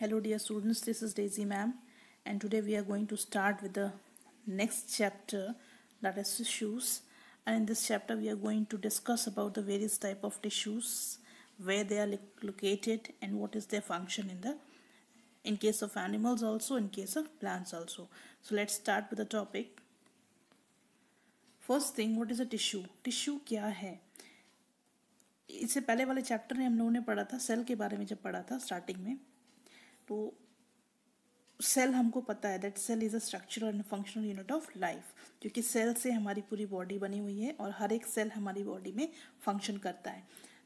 hello dear students this is daisy ma'am and today we are going to start with the next chapter that is tissues and in this chapter we are going to discuss about the various type of tissues where they are located and what is their function in the in case of animals also in case of plants also so let's start with the topic first thing what is a tissue tissue क्या है इससे पहले वाले chapter में हम लोगों ने पढ़ा था सेल के बारे में जब पढ़ा था स्टार्टिंग में तो सेल हमको पता है that cell is a structural and functional unit of life क्योंकि सेल से हमारी पूरी बॉडी बनी हुई है और हर एक सेल हमारी बॉडी में फंक्शन करता है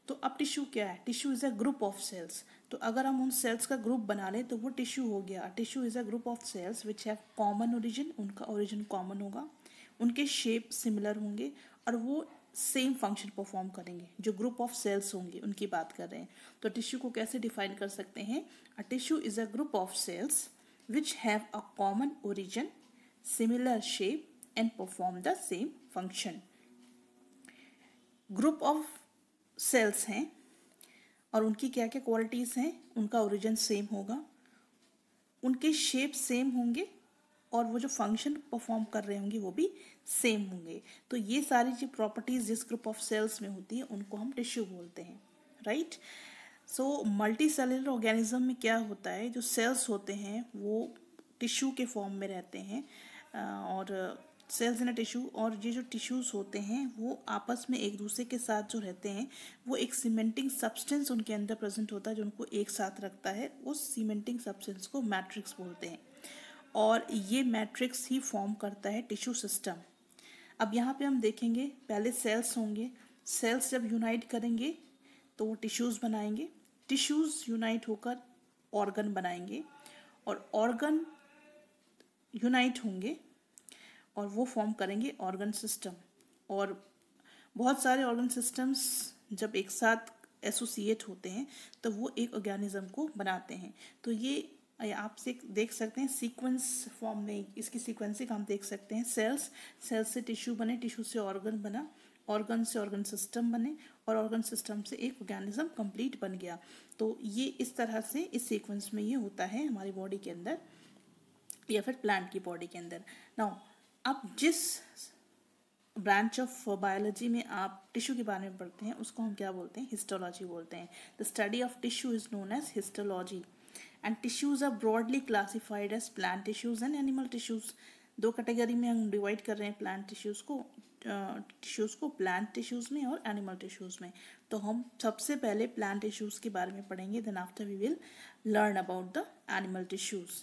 तो अब टिश्यू क्या है tissue is a group of cells तो अगर हम उन सेल्स का ग्रुप बना लें तो वो टिश्यू हो गया tissue is a group of cells which have common origin उनका ओरिजिन कॉमन होगा उनके शेप सिमिलर होंगे और वो सेम फंक्शन परफॉर्म करेंगे जो ग्रुप ऑफ सेल्स होंगे उनकी बात कर रहे हैं तो टिश्यू को कैसे डिफाइन कर सकते हैं a tissue is a group of cells which have a common origin similar shape and perform the same function group of cells हैं और उनकी क्या क्या क्वालिटीज़ हैं उनका ओरिजिन सेम होगा उनके शेप सेम होंगे और वो जो फंक्शन परफॉर्म कर रहे होंगे वो भी सेम होंगे तो ये सारी जो प्रॉपर्टीज़ जिस ग्रुप ऑफ सेल्स में होती है उनको हम टिश्यू बोलते हैं right so multicellular organism में क्या होता है जो सेल्स होते हैं वो टिश्यू के फॉर्म में रहते हैं और सेल्स इन टिश्यू और ये जो टिश्यूज़ होते हैं वो आपस में एक दूसरे के साथ जो रहते हैं वो एक सीमेंटिंग सब्सटेंस उनके अंदर प्रेजेंट होता है जो उनको एक साथ रखता है उस सीमेंटिंग सब्सटेंस को मैट्रिक्स बोलते हैं और ये मैट्रिक्स ही फॉर्म करता है टिश्यू सिस्टम अब यहाँ पे हम देखेंगे पहले सेल्स होंगे सेल्स जब यूनाइट करेंगे तो वो टिश्यूज़ बनाएंगे टिश्यूज़ यूनाइट होकर ऑर्गन बनाएंगे और ऑर्गन यूनाइट होंगे और वो फॉर्म करेंगे ऑर्गन सिस्टम और बहुत सारे ऑर्गन सिस्टम्स जब एक साथ एसोसिएट होते हैं तो वो एक ऑर्गेनिज़म को बनाते हैं तो ये आप से देख सकते हैं सीक्वेंस फॉर्म में इसकी सीक्वेंसिंग हम देख सकते हैं सेल्स सेल्स से टिश्यू बने टिश्यू से ऑर्गन बना ऑर्गन से ऑर्गन सिस्टम बने और ऑर्गन सिस्टम से एक ऑर्गेनिज्म कंप्लीट बन गया तो ये इस तरह से इस सीक्वेंस में ये होता है हमारी बॉडी के अंदर या फिर प्लांट की बॉडी के अंदर नाउ अब जिस ब्रांच ऑफ बायोलॉजी में आप टिश्यू के बारे में पढ़ते हैं उसको हम क्या बोलते हैं हिस्टोलॉजी बोलते हैं the study of tissue is known as histology and tissues are broadly classified as plant tissues and animal tissues दो कैटेगरी में हम डिवाइड कर रहे हैं प्लांट टिश्यूज़ को टिश्यूज़ को प्लांट टिश्यूज़ में और एनिमल टिश्यूज़ में तो हम सबसे पहले प्लांट टिश्यूज़ के बारे में पढ़ेंगे then after we will learn about the animal tissues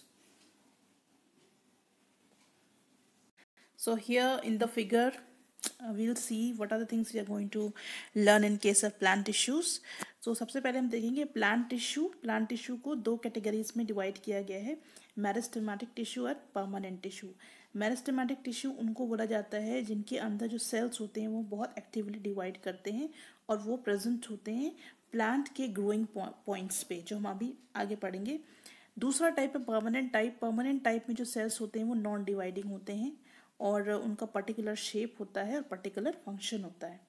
so here in the figure Uh, we'll see what are the things we are going to learn in case of plant tissues. So सबसे पहले हम देखेंगे plant tissue. Plant tissue को दो categories में divide किया गया है meristematic tissue और permanent tissue. मेरेस्टेमेटिक टिश्यू उनको बोला जाता है जिनके अंदर जो सेल्स होते हैं वो बहुत एक्टिवली डिवाइड करते हैं और वो प्रेजेंट होते हैं प्लांट के ग्रोइंग पॉइंट्स पे जो हम अभी आगे पढ़ेंगे दूसरा टाइप है परमानेंट टाइप परमानेंट टाइप में जो सेल्स होते हैं वो नॉन डिवाइडिंग होते हैं और उनका पर्टिकुलर शेप होता है और पर्टिकुलर फंक्शन होता है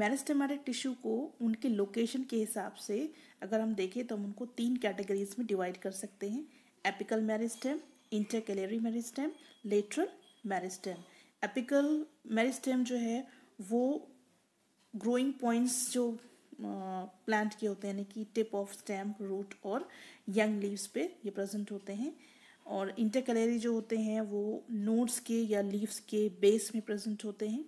मेरिस्टेमेटिक टिश्यू को उनके लोकेशन के हिसाब से अगर हम देखें तो हम उनको तीन कैटेगरीज में डिवाइड कर सकते हैं apical meristem intercalary meristem lateral meristem apical meristem जो है वो ग्रोइंग पॉइंट्स जो प्लांट के होते हैं यानी कि टिप ऑफ स्टेम रूट और यंग लीव्स पे ये प्रेजेंट होते हैं और इंटरकलेरी जो होते हैं वो नोड्स के या लीव्स के बेस में प्रेजेंट होते हैं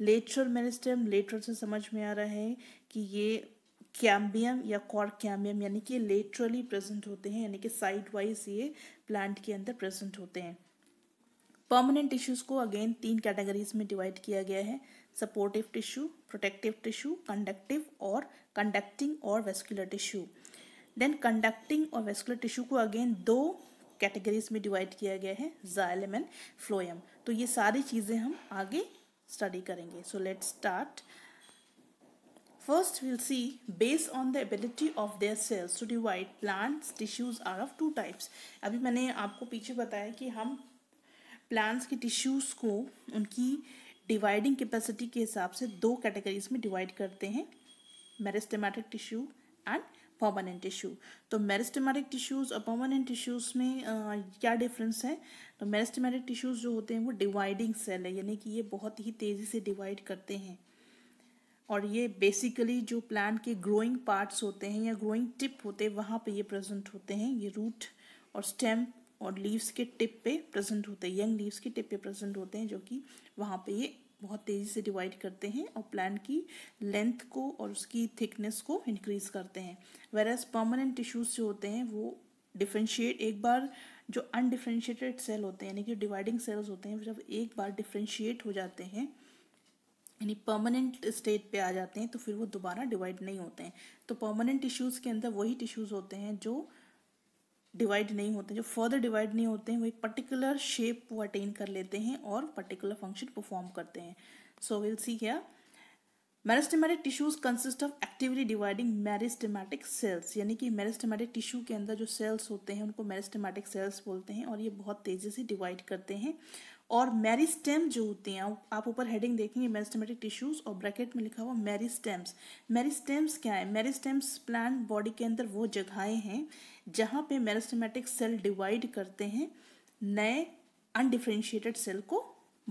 लेटरल मेरिस्टम लेटरल से समझ में आ रहा है कि ये कैम्बियम या कॉर कैम्बियम यानी कि लेटरली प्रेजेंट होते हैं यानी कि साइड वाइज ये प्लांट के अंदर प्रेजेंट होते हैं परमानेंट टिश्यूज़ को अगेन तीन कैटेगरीज में डिवाइड किया गया है supportive tissue protective tissue conductive और कंडक्टिंग और वेस्कुलर टिश्यू देन कंडक्टिंग और वेस्कुलर टिश्यू को अगेन दो कैटेगरीज में डिवाइड किया गया है जायलम एंड फ्लोएम तो ये सारी चीज़ें हम आगे स्टडी करेंगे so let start first will see base on the ability of their cells to divide plants tissues are of two types अभी मैंने आपको पीछे बताया कि हम प्लांट्स के टिश्यूज़ को उनकी डिवाइडिंग कैपेसिटी के हिसाब से दो कैटेगरीज में डिवाइड करते हैं meristematic tissue and permanent tissue तो मेरिस्टमेटिक टिश्यूज़ और परमानेंट टिश्यूज़ में आ, क्या डिफरेंस है तो मेरिस्टमेटिक टिश्यूज़ जो होते हैं वो डिवाइडिंग सेल है यानी कि ये बहुत ही तेज़ी से डिवाइड करते हैं और ये बेसिकली जो प्लांट के ग्रोइंग पार्ट्स होते हैं या ग्रोइंग टिप होते हैं वहाँ पे ये प्रेजेंट होते हैं ये रूट और स्टेम और लीव्स के टिप पे प्रेजेंट होते हैं यंग लीव्स के टिप पे प्रेजेंट होते हैं जो कि वहाँ पे ये बहुत तेज़ी से डिवाइड करते हैं और प्लांट की लेंथ को और उसकी थिकनेस को इंक्रीज़ करते हैं वेरस परमानेंट टिश्यूज़ जो होते हैं वो डिफ्रेंशिएट एक बार जो अनडिफ्रेंशिएटेड सेल होते हैं यानी कि डिवाइडिंग सेल्स होते हैं जब एक बार डिफ्रेंशिएट हो जाते हैं यानी परमानेंट स्टेट पे आ जाते हैं तो फिर वो दोबारा डिवाइड नहीं होते हैं तो परमानेंट टिश्यूज़ के अंदर वही टिश्यूज़ होते हैं जो डिवाइड नहीं होते जो फर्दर डिवाइड नहीं होते हैं वो एक पर्टिकुलर शेप वो अटेन कर लेते हैं और पर्टिकुलर फंक्शन परफॉर्म करते हैं सो विल सी क्या meristematic tissues consist of actively dividing meristematic cells यानी कि मेरिस्टेमेटिक टिश्यू के अंदर जो सेल्स होते हैं उनको मेरिस्टेमेटिक सेल्स बोलते हैं और ये बहुत तेज़ी से डिवाइड करते हैं और मेरिस्टेम जो होते हैं आप ऊपर हेडिंग देखेंगे मेरिस्टेमेटिक टिश्यूज और ब्रैकेट में लिखा हुआ मैरिस्टेम्स मेरिस्टेम्स क्या है मेरिस्टेम्स प्लांट बॉडी के अंदर वो जगहें हैं जहाँ पे मैरिस्टेमेटिक सेल डिवाइड करते हैं नए अनडिफ्रेंशिएटेड सेल को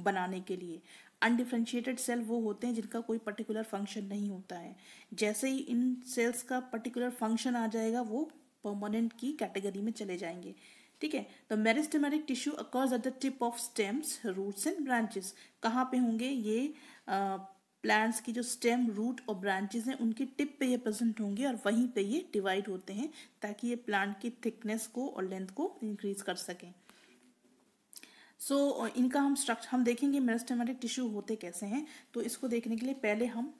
बनाने के लिए अनडिफ्रेंशिएटेड सेल वो होते हैं जिनका कोई पर्टिकुलर फंक्शन नहीं होता है जैसे ही इन सेल्स का पर्टिकुलर फंक्शन आ जाएगा वो परमानेंट की कैटेगरी में चले जाएंगे ठीक है the meristematic tissue occurs at the tip of stems roots and branches कहाँ पे होंगे ये प्लांट्स की जो स्टेम रूट और ब्रांचेस हैं उनकी टिप पे ये प्रेजेंट होंगे और वहीं पे ये डिवाइड होते हैं ताकि ये प्लांट की थिकनेस को और लेंथ को इंक्रीज कर सकें सो so, इनका हम स्ट्रक्चर हम देखेंगे मेरिस्टेमेटिक टिश्यू होते कैसे हैं तो इसको देखने के लिए पहले हम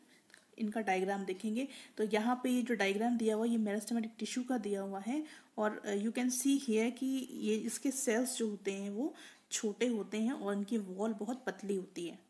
इनका डायग्राम देखेंगे तो यहाँ पे ये जो डायग्राम दिया हुआ ये मेरास्टमेटिक टिश्यू का दिया हुआ है और यू कैन सी हियर कि ये इसके सेल्स जो होते हैं वो छोटे होते हैं और इनकी वॉल बहुत पतली होती है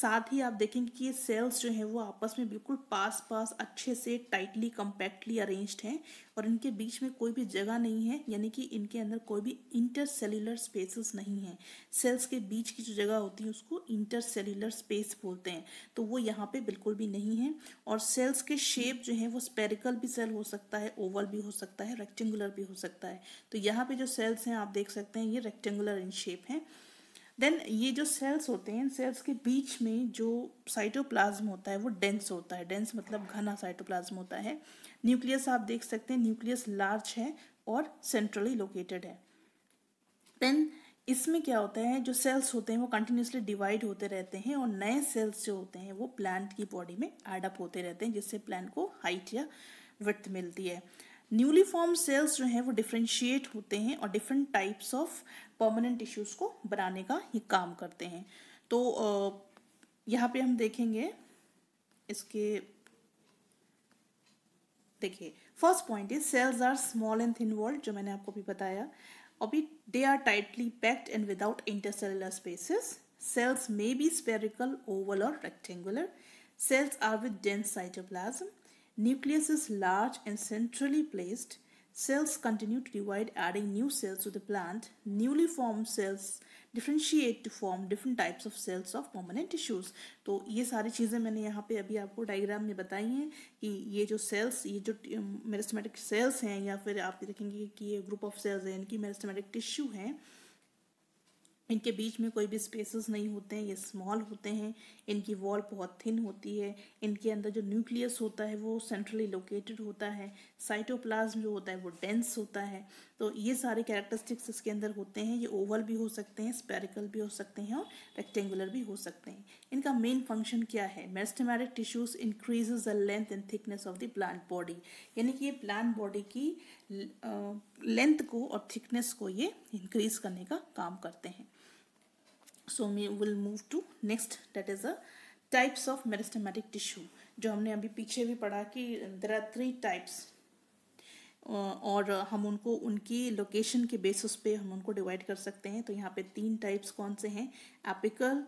साथ ही आप देखेंगे कि ये सेल्स जो हैं वो आपस में बिल्कुल पास पास अच्छे से टाइटली कम्पैक्टली अरेंज्ड हैं और इनके बीच में कोई भी जगह नहीं है यानी कि इनके अंदर कोई भी इंटर सेल्यूलर स्पेसेस नहीं है सेल्स के बीच की जो जगह होती है उसको इंटर सेल्युलर स्पेस बोलते हैं तो वो यहाँ पे बिल्कुल भी नहीं है और सेल्स के शेप जो है वो स्पेरिकल भी सेल हो सकता है ओवल भी हो सकता है रेक्टेंगुलर भी हो सकता है तो यहाँ पे जो सेल्स हैं आप देख सकते हैं ये रेक्टेंगुलर इन शेप हैं देन ये जो सेल्स होते हैं इन सेल्स के बीच में जो साइटोप्लाज्म होता है वो डेंस होता है डेंस मतलब घना साइटोप्लाज्म होता है न्यूक्लियस आप देख सकते हैं न्यूक्लियस लार्ज है और सेंट्रली लोकेटेड है देन इसमें क्या होता है जो सेल्स होते हैं वो कंटिन्यूसली डिवाइड होते रहते हैं और नए सेल्स जो होते हैं वो प्लांट की बॉडी में एडअप होते रहते हैं जिससे प्लांट को हाइट या विथ मिलती है न्यूली फॉर्म सेल्स जो हैं वो डिफ्रेंशिएट होते हैं और different types of permanent tissues को बनाने का ही काम करते हैं तो यहाँ पे हम देखेंगे इसके देखिए first point is cells are small and thin walled जो मैंने आपको भी बताया और भी they are tightly packed and without intercellular spaces cells may be spherical oval और rectangular cells are with dense cytoplasm Nucleus is large and centrally placed. Cells continue to divide adding new cells to the plant. Newly formed cells differentiate to form different types of cells of permanent tissues तो ये सारी चीज़ें मैंने यहाँ पे अभी आपको diagram में बताई हैं कि ये जो सेल्स ये जो मेरेस्टमेटिक um, सेल्स हैं या फिर आप देखेंगे कि ये ग्रुप ऑफ सेल्स हैं इनकी मेरेस्टमेटिक टिश्यू हैं इनके बीच में कोई भी स्पेसेस नहीं होते हैं ये स्मॉल होते हैं इनकी वॉल बहुत थिन होती है इनके अंदर जो न्यूक्लियस होता है वो सेंट्रली लोकेटेड होता है साइटोप्लाज्म जो होता है वो डेंस होता है तो ये सारे कैरेक्टरिस्टिक्स इसके अंदर होते हैं ये ओवल भी हो सकते हैं स्पेरिकल भी हो सकते हैं और रेक्टेंगुलर भी हो सकते हैं इनका मेन फंक्शन क्या है meristematic tissues increases the length and thickness of the plant body यानी कि ये प्लांट बॉडी की लेंथ को और थिकनेस को ये इंक्रीज करने का काम करते हैं so we will move to next that is a types of meristematic tissue जो हमने अभी पीछे भी पढ़ा कि देर आर थ्री टाइप्स और हम उनको उनकी लोकेशन के बेसिस पे हम उनको डिवाइड कर सकते हैं तो यहाँ पे तीन टाइप्स कौन से हैं apical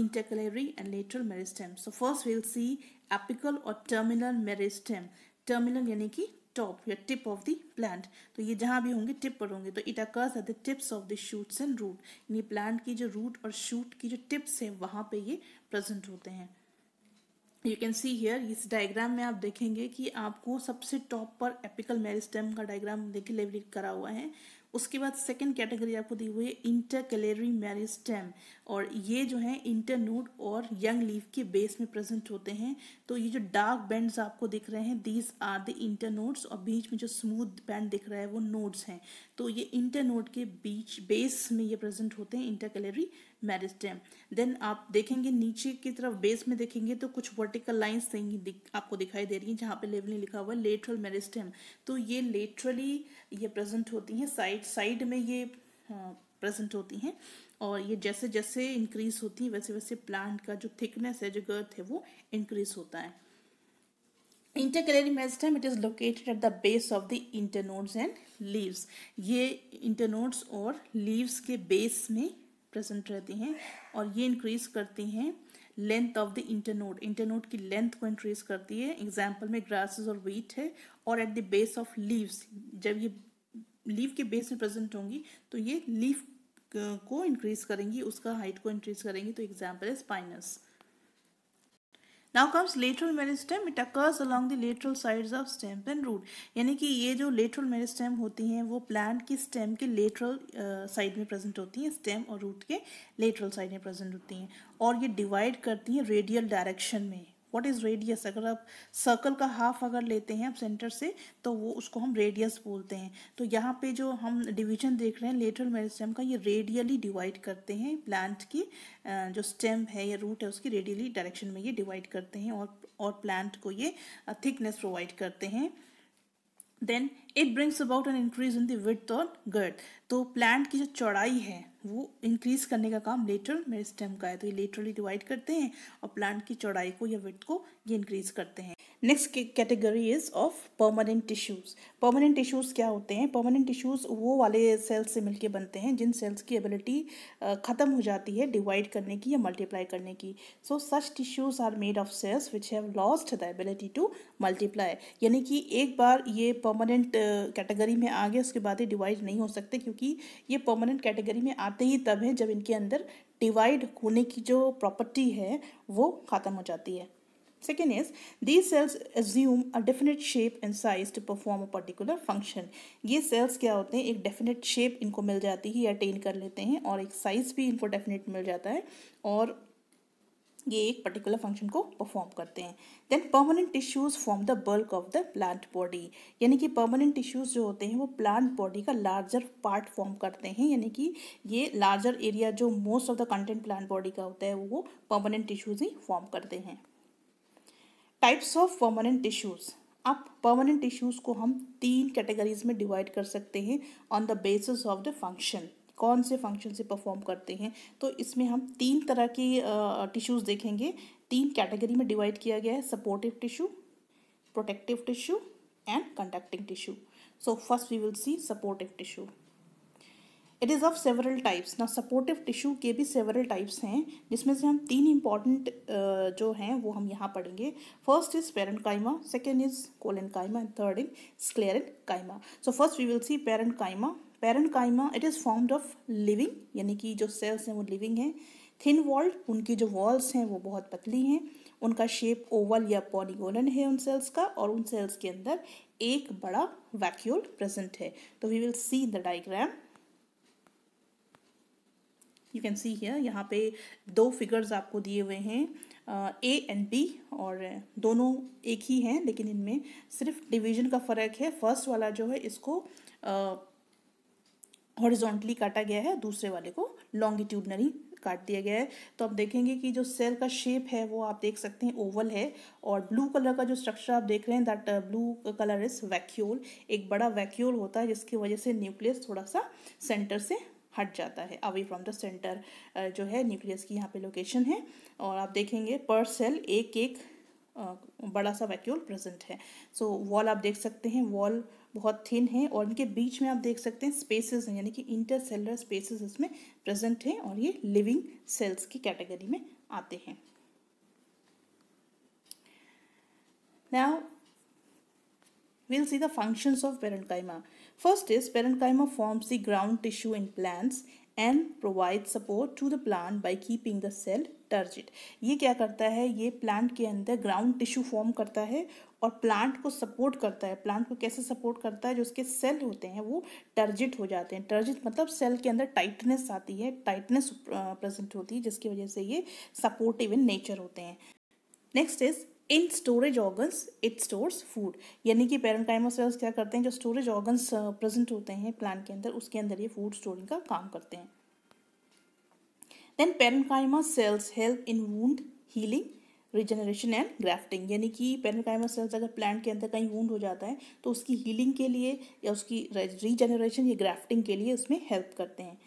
intercalary and lateral meristem so first will see apical और टर्मिनल मेरिस्टम टर्मिनल यानी कि टॉप या टिप ऑफ द प्लांट तो ये जहाँ भी होंगे टिप पर होंगे तो it occurs at the tips of the shoots and root यानी प्लांट की जो रूट और शूट की जो टिप्स है वहाँ पे ये प्रेजेंट होते हैं यू कैन सी हियर इस डायग्राम में आप देखेंगे कि आपको सबसे टॉप पर एपिकल मेरिस्टेम का डायग्राम देखिए लेवल करा हुआ है उसके बाद सेकेंड कैटेगरी आपको दी हुई है इंटर कैलेरी स्टेम और ये जो है इंटरनूड और यंग लीफ के बेस में प्रेजेंट होते हैं तो ये जो डार्क बैंड्स आपको दिख रहे हैं दीज आर द इंटर और बीच में जो स्मूथ बैंड दिख रहा है वो नोड्स हैं तो ये इंटर के बीच बेस में ये प्रेजेंट होते हैं इंटर कैलेरी मेरिस्टेम देन आप देखेंगे नीचे की तरफ बेस में देखेंगे तो कुछ वर्टिकल लाइंस दिख, आपको दिखाई दे रही है जहाँ पे लेवलिंग लिखा हुआ है लेटरल मेरिस्टेम तो ये लेटरली ये प्रेजेंट होती हैं साइड राइट साइड में ये प्रेजेंट हाँ, होती हैं और ये जैसे जैसे इंक्रीज होती है वैसे वैसे प्लांट का जो थिकनेस है जो गर्थ है वो इंक्रीज होता है intercalary meristem it is located at the base of the internodes and leaves ये इंटरनोड्स और लीव्स के बेस में प्रेजेंट रहती हैं और ये इंक्रीज करती हैं length of the internode internode की लेंथ को इंक्रीज करती है एग्जाम्पल में ग्रासेस और वीट है और at the base of leaves जब ये लीफ के बेस में प्रेजेंट होंगी तो ये लीफ uh, को इंक्रीज करेंगी उसका हाइट को इंक्रीज करेंगी तो एग्जाम्पल है spines now comes lateral meristem it occurs along the lateral sides of stem and root यानी कि ये जो लेटरल मेरिस्टेम होती हैं वो प्लांट की स्टेम के लेटरल साइड uh, में प्रेजेंट होती हैं स्टेम और रूट के लेटरल साइड में प्रेजेंट होती हैं और ये डिवाइड करती हैं रेडियल डायरेक्शन में व्हाट इज़ रेडियस अगर आप सर्कल का हाफ अगर लेते हैं आप सेंटर से तो वो उसको हम रेडियस बोलते हैं तो यहाँ पे जो हम डिवीजन देख रहे हैं लेटरल मेरिस्टेम का ये रेडियली डिवाइड करते हैं प्लांट की जो स्टेम है या रूट है उसकी रेडियली डायरेक्शन में ये डिवाइड करते हैं और और प्लांट को ये थिकनेस प्रोवाइड करते हैं then it brings about an increase in width और गर्थ तो प्लांट की जो चौड़ाई है वो इंक्रीज करने का काम लेटर मेरिस्टेम का है तो ये लेटरली डिवाइड करते हैं और प्लांट की चौड़ाई को या विथ को ये इंक्रीज करते हैं next category is of permanent tissues permanent tissues क्या होते हैं परमानेंट टिश्यूज़ वो वाले सेल्स से मिलके बनते हैं जिन सेल्स की एबिलिटी ख़त्म हो जाती है डिवाइड करने की या मल्टीप्लाई करने की so such tissues are made of cells which have lost the ability to multiply यानी कि एक बार ये परमानेंट कैटेगरी में आ गए उसके बाद ये डिवाइड नहीं हो सकते क्योंकि ये परमानेंट कैटेगरी में आते ही तब हैं जब इनके अंदर डिवाइड होने की जो प्रॉपर्टी है वो ख़त्म हो जाती है Second is these cells assume a definite shape and size to perform a particular function. ये cells क्या होते हैं एक definite shape इनको मिल जाती है attain कर लेते हैं और एक size भी इनको definite मिल जाता है और ये एक पर्टिकुलर फंक्शन को परफॉर्म करते हैं then permanent tissues form the bulk of the plant body यानी कि परमानेंट टिश्यूज़ जो होते हैं वो प्लांट बॉडी का लार्जर पार्ट फॉर्म करते हैं यानी कि ये लार्जर एरिया जो most of the content plant body का होता है वो परमानेंट टिश्यूज़ ही फॉर्म करते हैं टाइप्स ऑफ परमानेंट टिश्यूज़ अब परमानेंट टिश्यूज़ को हम तीन कैटेगरीज में डिवाइड कर सकते हैं on the basis of the function कौन से फंक्शन से परफॉर्म करते हैं तो इसमें हम तीन तरह के टिश्यूज़ देखेंगे तीन कैटेगरी में डिवाइड किया गया है supportive tissue protective tissue and conducting tissue so first we will see supportive tissue it is of several types ना सपोर्टिव टिश्यू के भी सेवरल टाइप्स हैं जिसमें से हम तीन इंपॉर्टेंट uh, जो हैं वो हम यहाँ पढ़ेंगे first is parenchyma second is collenchyma and third is sclerenchyma so first we will see parenchyma parenchyma it is formed of living यानी कि जो सेल्स हैं वो लिविंग हैं थिन वॉल्ड उनकी जो walls हैं वो बहुत पतली हैं उनका शेप ओवल या पॉलीगोलन है उन सेल्स का और उन सेल्स के अंदर एक बड़ा वैक्यूल प्रेजेंट है तो we will see the diagram you can see here यहाँ पे दो फिगर्स आपको दिए हुए हैं ए एंड बी और दोनों एक ही हैं लेकिन इनमें सिर्फ डिवीजन का फ़र्क है फर्स्ट वाला जो है इसको हॉरिजॉन्टली काटा गया है दूसरे वाले को लॉन्गिट्यूडनरी काट दिया गया है तो आप देखेंगे कि जो सेल का शेप है वो आप देख सकते हैं ओवल है और ब्लू कलर का जो स्ट्रक्चर आप देख रहे हैं that blue colour is vacuole एक बड़ा वैक्यूल होता है जिसकी वजह से न्यूक्लियस थोड़ा सा सेंटर से हट जाता है अवे फ्रॉम द सेंटर जो है न्यूक्लियस की यहाँ पे लोकेशन है और आप देखेंगे पर सेल एक एक बड़ा सा वैक्यूल प्रेजेंट है सो so, वॉल आप देख सकते हैं वॉल बहुत थिन है और इनके बीच में आप देख सकते हैं स्पेसेस हैं यानी कि इंटरसेलर स्पेसेस इसमें प्रेजेंट हैं और ये लिविंग सेल्स की कैटेगरी में आते हैं now We'll see the functions of parenchyma. First is parenchyma forms the ground tissue in plants and provides support to the plant by keeping the cell turgid. ये क्या करता है ये प्लांट के अंदर ग्राउंड टिश्यू फॉर्म करता है और प्लांट को सपोर्ट करता है प्लांट को कैसे सपोर्ट करता है जो उसके सेल होते हैं वो टर्जिट हो जाते हैं टर्जिट मतलब सेल के अंदर टाइटनेस आती है टाइटनेस प्रेजेंट होती है जिसकी वजह से ये सपोर्टिव इन नेचर होते हैं next is in storage organs it stores food यानी कि सेल्स क्या करते हैं जो स्टोरेज ऑर्गन्स प्रेजेंट होते हैं प्लांट के अंदर उसके अंदर ये फूड स्टोरिंग का काम करते हैं then parenchyma cells help in wound healing regeneration and grafting यानी कि पेरेंकाइमा सेल्स अगर प्लांट के अंदर कहीं वूंड हो जाता है तो उसकी हीलिंग के लिए या उसकी रीजनरेशन या ग्राफ्टिंग के लिए उसमें हेल्प करते हैं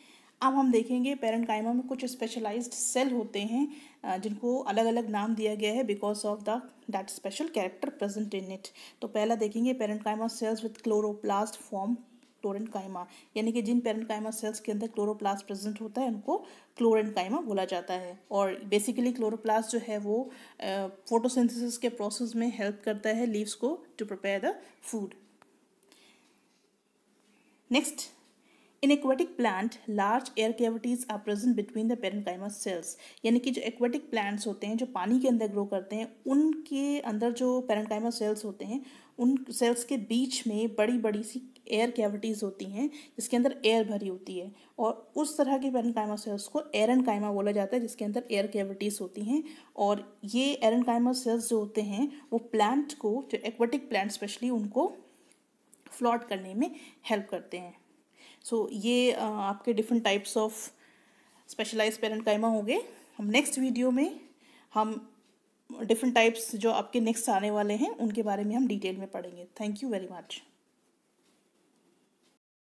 अब हम देखेंगे पेरेंटकाइमा में कुछ स्पेशलाइज्ड सेल होते हैं जिनको अलग अलग नाम दिया गया है because of the that special character present in it तो पहला देखेंगे parenchyma cells with chloroplast form chlorenchyma यानी कि जिन पेरेंट काइमा सेल्स के अंदर क्लोरोप्लास्ट प्रेजेंट होता है उनको क्लोरेंट काइमा बोला जाता है और बेसिकली क्लोरोप्लास्ट जो है वो uh, के प्रोसेस में हेल्प करता है लीव्स को to prepare the food next in aquatic plant large air cavities are present between the parenchyma cells यानी कि जो एक्वेटिक प्लांट्स होते हैं जो पानी के अंदर ग्रो करते हैं उनके अंदर जो पेरेंकाइमा सेल्स होते हैं उन सेल्स के बीच में बड़ी बड़ी सी एयर कैविटीज़ होती हैं जिसके अंदर एयर भरी होती है और उस तरह के पेरेंकाइमा सेल्स को एरनकाइमा बोला जाता है जिसके अंदर एयर कैविटीज़ होती हैं और ये एरनकाइमा सेल्स जो होते हैं वो प्लांट को जो एक्वेटिक प्लांट स्पेशली उनको फ्लॉट करने में हेल्प करते हैं सो so, ये आपके different types of specialize parenchyma होंगे हम नेक्स्ट वीडियो में हम डिफरेंट टाइप्स जो आपके नेक्स्ट आने वाले हैं उनके बारे में हम डिटेल में पढ़ेंगे थैंक यू वेरी मच